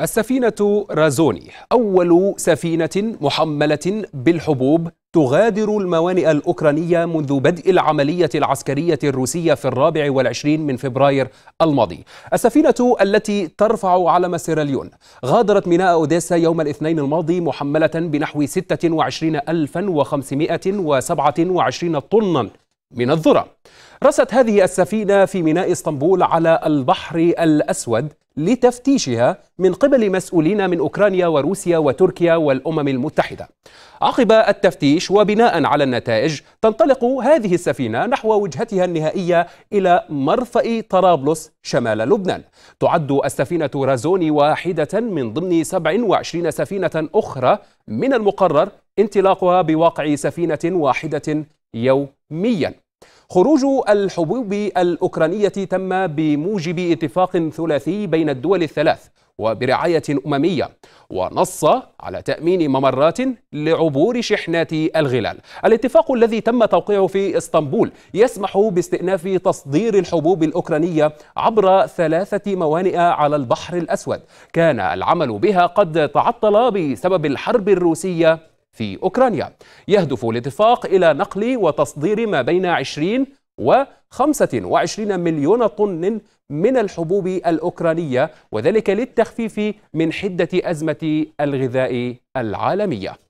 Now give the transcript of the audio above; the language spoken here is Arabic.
السفينة رازوني أول سفينة محملة بالحبوب تغادر الموانئ الأوكرانية منذ بدء العملية العسكرية الروسية في الرابع والعشرين من فبراير الماضي السفينة التي ترفع علم سيراليون غادرت ميناء أوديسا يوم الاثنين الماضي محملة بنحو 26527 طنا من الذرة رست هذه السفينة في ميناء اسطنبول على البحر الأسود لتفتيشها من قبل مسؤولين من أوكرانيا وروسيا وتركيا والأمم المتحدة عقب التفتيش وبناء على النتائج تنطلق هذه السفينة نحو وجهتها النهائية إلى مرفأ طرابلس شمال لبنان تعد السفينة رازوني واحدة من ضمن 27 سفينة أخرى من المقرر انطلاقها بواقع سفينة واحدة يومياً خروج الحبوب الأوكرانية تم بموجب اتفاق ثلاثي بين الدول الثلاث وبرعاية أممية ونص على تأمين ممرات لعبور شحنات الغلال الاتفاق الذي تم توقيعه في اسطنبول يسمح باستئناف تصدير الحبوب الأوكرانية عبر ثلاثة موانئ على البحر الأسود كان العمل بها قد تعطل بسبب الحرب الروسية في أوكرانيا يهدف الاتفاق إلى نقل وتصدير ما بين 20 و 25 مليون طن من الحبوب الأوكرانية وذلك للتخفيف من حدة أزمة الغذاء العالمية